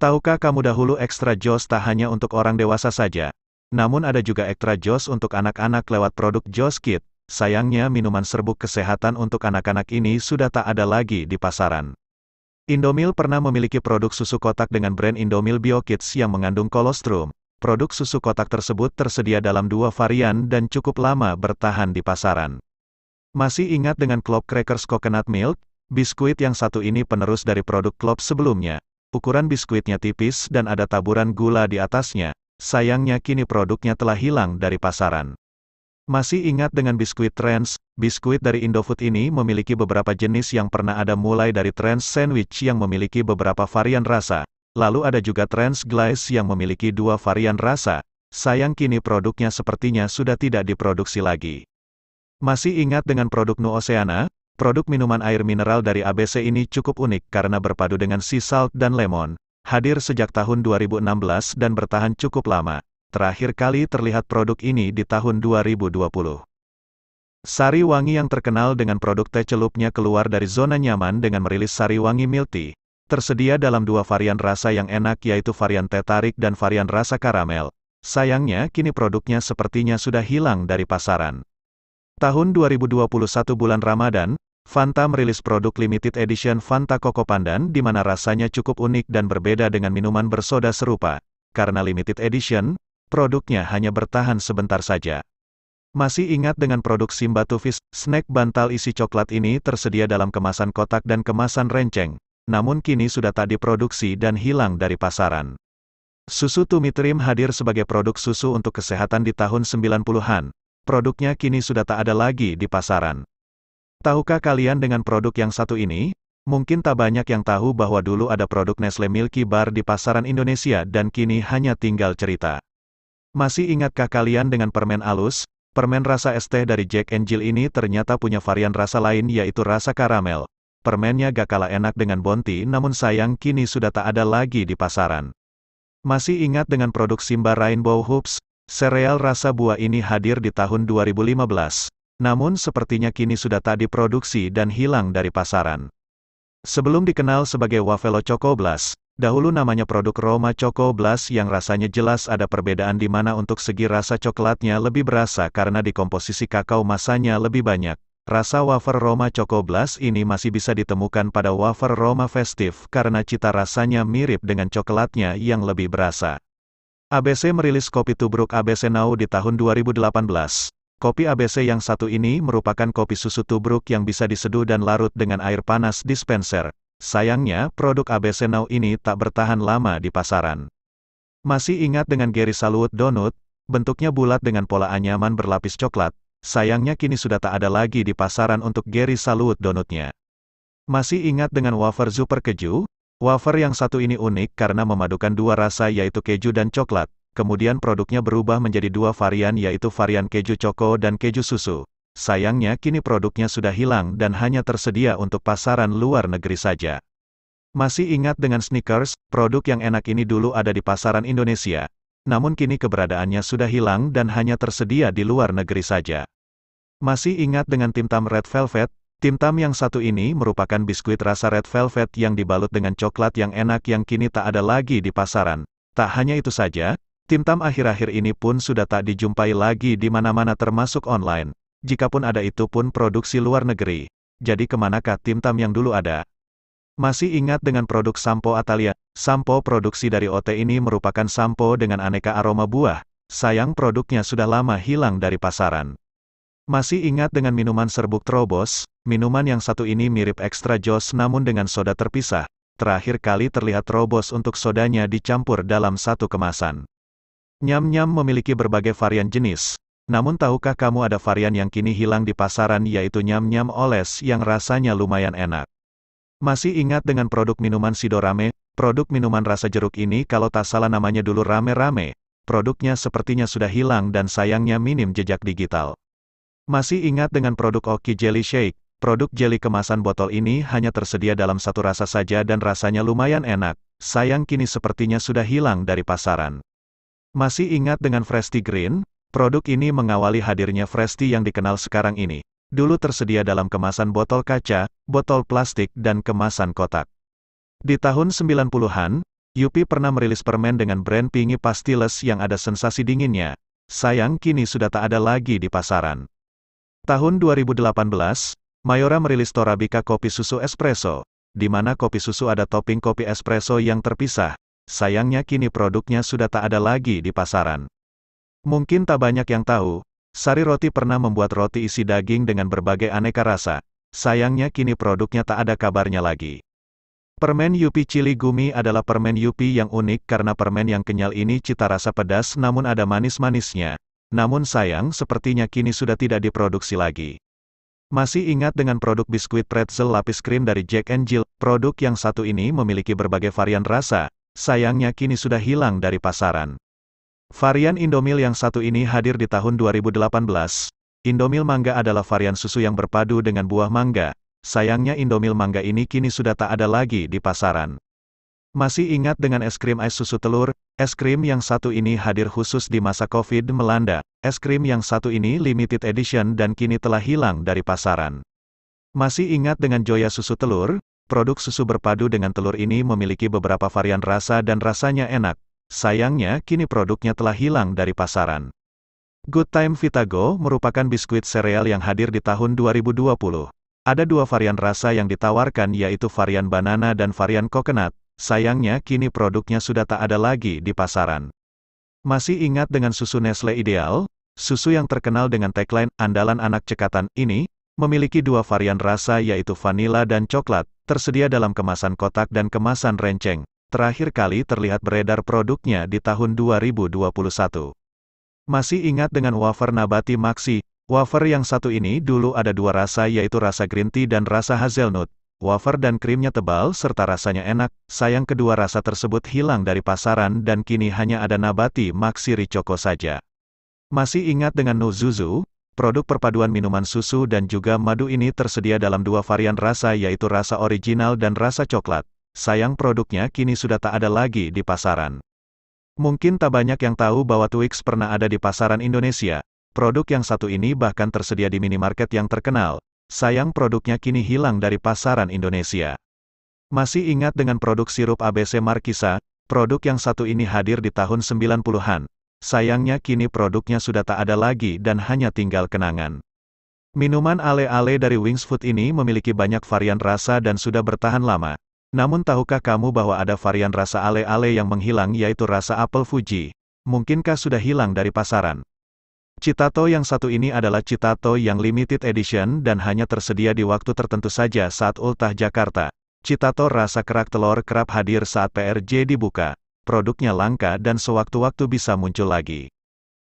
Tahukah kamu dahulu ekstra jos tak hanya untuk orang dewasa saja, namun ada juga ekstra jos untuk anak-anak lewat produk Jos Kit. Sayangnya minuman serbuk kesehatan untuk anak-anak ini sudah tak ada lagi di pasaran. Indomil pernah memiliki produk susu kotak dengan brand Indomil Kids yang mengandung kolostrum. Produk susu kotak tersebut tersedia dalam dua varian dan cukup lama bertahan di pasaran. Masih ingat dengan Klop Crackers Coconut Milk? Biskuit yang satu ini penerus dari produk Klop sebelumnya. Ukuran biskuitnya tipis dan ada taburan gula di atasnya, sayangnya kini produknya telah hilang dari pasaran. Masih ingat dengan biskuit Trends? Biskuit dari Indofood ini memiliki beberapa jenis yang pernah ada mulai dari Trends Sandwich yang memiliki beberapa varian rasa, lalu ada juga Trends Glaze yang memiliki dua varian rasa, sayang kini produknya sepertinya sudah tidak diproduksi lagi. Masih ingat dengan produk Nu Oceana? Produk minuman air mineral dari ABC ini cukup unik karena berpadu dengan sea salt dan lemon. Hadir sejak tahun 2016 dan bertahan cukup lama. Terakhir kali terlihat produk ini di tahun 2020. Sari wangi yang terkenal dengan produk teh celupnya keluar dari zona nyaman dengan merilis sari wangi milk Tersedia dalam dua varian rasa yang enak yaitu varian teh tarik dan varian rasa karamel. Sayangnya kini produknya sepertinya sudah hilang dari pasaran. Tahun 2021 bulan Ramadan, Fanta merilis produk limited edition Fanta Coco Pandan di mana rasanya cukup unik dan berbeda dengan minuman bersoda serupa. Karena limited edition, produknya hanya bertahan sebentar saja. Masih ingat dengan produk Simba Tufis, snack bantal isi coklat ini tersedia dalam kemasan kotak dan kemasan renceng, namun kini sudah tak diproduksi dan hilang dari pasaran. Susu Tumitrim hadir sebagai produk susu untuk kesehatan di tahun 90-an. Produknya kini sudah tak ada lagi di pasaran. Tahukah kalian dengan produk yang satu ini? Mungkin tak banyak yang tahu bahwa dulu ada produk Nestle Milky Bar di pasaran Indonesia dan kini hanya tinggal cerita. Masih ingatkah kalian dengan permen alus? Permen rasa es teh dari Jack and Jill ini ternyata punya varian rasa lain yaitu rasa karamel. Permennya gak kalah enak dengan bonti namun sayang kini sudah tak ada lagi di pasaran. Masih ingat dengan produk Simba Rainbow Hoops? Sereal rasa buah ini hadir di tahun 2015 namun sepertinya kini sudah tak diproduksi dan hilang dari pasaran. Sebelum dikenal sebagai Wafelo Choco Blast, dahulu namanya produk Roma Choco Blast yang rasanya jelas ada perbedaan di mana untuk segi rasa coklatnya lebih berasa karena di komposisi kakao masanya lebih banyak. Rasa wafer Roma Choco Blast ini masih bisa ditemukan pada wafer Roma Festive karena cita rasanya mirip dengan coklatnya yang lebih berasa. ABC merilis kopi tubruk ABC Now di tahun 2018. Kopi ABC yang satu ini merupakan kopi susu tubruk yang bisa diseduh dan larut dengan air panas dispenser. Sayangnya, produk ABC Now ini tak bertahan lama di pasaran. Masih ingat dengan Gary Salut Donut? Bentuknya bulat dengan pola anyaman berlapis coklat. Sayangnya kini sudah tak ada lagi di pasaran untuk Gary Salut Donutnya. Masih ingat dengan wafer super keju? Wafer yang satu ini unik karena memadukan dua rasa yaitu keju dan coklat kemudian produknya berubah menjadi dua varian yaitu varian keju coko dan keju susu. Sayangnya kini produknya sudah hilang dan hanya tersedia untuk pasaran luar negeri saja. Masih ingat dengan sneakers, produk yang enak ini dulu ada di pasaran Indonesia. Namun kini keberadaannya sudah hilang dan hanya tersedia di luar negeri saja. Masih ingat dengan tim tam Red Velvet, Tim Tam yang satu ini merupakan biskuit rasa red velvet yang dibalut dengan coklat yang enak yang kini tak ada lagi di pasaran. Tak hanya itu saja, Tim Tam akhir-akhir ini pun sudah tak dijumpai lagi di mana-mana termasuk online, jikapun ada itu pun produksi luar negeri. Jadi kemanakah Tim Tam yang dulu ada? Masih ingat dengan produk sampo Atalia? Sampo produksi dari OT ini merupakan sampo dengan aneka aroma buah, sayang produknya sudah lama hilang dari pasaran. Masih ingat dengan minuman serbuk terobos? Minuman yang satu ini mirip ekstra jos namun dengan soda terpisah. Terakhir kali terlihat terobos untuk sodanya dicampur dalam satu kemasan. Nyam-nyam memiliki berbagai varian jenis. Namun tahukah kamu ada varian yang kini hilang di pasaran yaitu nyam-nyam oles yang rasanya lumayan enak. Masih ingat dengan produk minuman Sidorame? Produk minuman rasa jeruk ini kalau tak salah namanya dulu rame-rame, produknya sepertinya sudah hilang dan sayangnya minim jejak digital. Masih ingat dengan produk Oki Jelly Shake? Produk jelly kemasan botol ini hanya tersedia dalam satu rasa saja dan rasanya lumayan enak, sayang kini sepertinya sudah hilang dari pasaran. Masih ingat dengan Fresti Green? Produk ini mengawali hadirnya Fresti yang dikenal sekarang ini. Dulu tersedia dalam kemasan botol kaca, botol plastik dan kemasan kotak. Di tahun 90-an, Yupi pernah merilis permen dengan brand Pingi Pastilles yang ada sensasi dinginnya. Sayang kini sudah tak ada lagi di pasaran. Tahun 2018, Mayora merilis Torabika Kopi Susu Espresso, di mana kopi susu ada topping kopi espresso yang terpisah, sayangnya kini produknya sudah tak ada lagi di pasaran. Mungkin tak banyak yang tahu, Sari Roti pernah membuat roti isi daging dengan berbagai aneka rasa, sayangnya kini produknya tak ada kabarnya lagi. Permen Yupi Cili Gumi adalah permen Yupi yang unik karena permen yang kenyal ini cita rasa pedas namun ada manis-manisnya. Namun sayang sepertinya kini sudah tidak diproduksi lagi. Masih ingat dengan produk biskuit pretzel lapis krim dari Jack and Jill? Produk yang satu ini memiliki berbagai varian rasa, sayangnya kini sudah hilang dari pasaran. Varian Indomil yang satu ini hadir di tahun 2018. Indomil mangga adalah varian susu yang berpadu dengan buah mangga. Sayangnya Indomil mangga ini kini sudah tak ada lagi di pasaran. Masih ingat dengan es krim es susu telur? Es krim yang satu ini hadir khusus di masa COVID melanda. Es krim yang satu ini limited edition dan kini telah hilang dari pasaran. Masih ingat dengan Joya susu telur? Produk susu berpadu dengan telur ini memiliki beberapa varian rasa dan rasanya enak. Sayangnya, kini produknya telah hilang dari pasaran. Good Time Vitago merupakan biskuit sereal yang hadir di tahun 2020. Ada dua varian rasa yang ditawarkan yaitu varian banana dan varian coconut. Sayangnya, kini produknya sudah tak ada lagi di pasaran. Masih ingat dengan susu Nestle Ideal? Susu yang terkenal dengan tagline andalan anak cekatan ini memiliki dua varian rasa yaitu vanila dan coklat tersedia dalam kemasan kotak dan kemasan renceng. Terakhir kali terlihat beredar produknya di tahun 2021. Masih ingat dengan wafer nabati Maxi? Wafer yang satu ini dulu ada dua rasa yaitu rasa green tea dan rasa hazelnut. Wafer dan krimnya tebal serta rasanya enak, sayang kedua rasa tersebut hilang dari pasaran dan kini hanya ada nabati Maxi Ricoco saja. Masih ingat dengan Nuzuzu? Produk perpaduan minuman susu dan juga madu ini tersedia dalam dua varian rasa yaitu rasa original dan rasa coklat. Sayang produknya kini sudah tak ada lagi di pasaran. Mungkin tak banyak yang tahu bahwa Twix pernah ada di pasaran Indonesia. Produk yang satu ini bahkan tersedia di minimarket yang terkenal. Sayang produknya kini hilang dari pasaran Indonesia. Masih ingat dengan produk sirup ABC Markisa? Produk yang satu ini hadir di tahun 90-an, sayangnya kini produknya sudah tak ada lagi dan hanya tinggal kenangan. Minuman ale-ale dari Wings Food ini memiliki banyak varian rasa dan sudah bertahan lama. Namun tahukah kamu bahwa ada varian rasa ale-ale yang menghilang yaitu rasa apel Fuji? Mungkinkah sudah hilang dari pasaran? Citato yang satu ini adalah Citato yang limited edition dan hanya tersedia di waktu tertentu saja saat Ultah Jakarta. Citato rasa kerak telur kerap hadir saat PRJ dibuka produknya langka dan sewaktu-waktu bisa muncul lagi.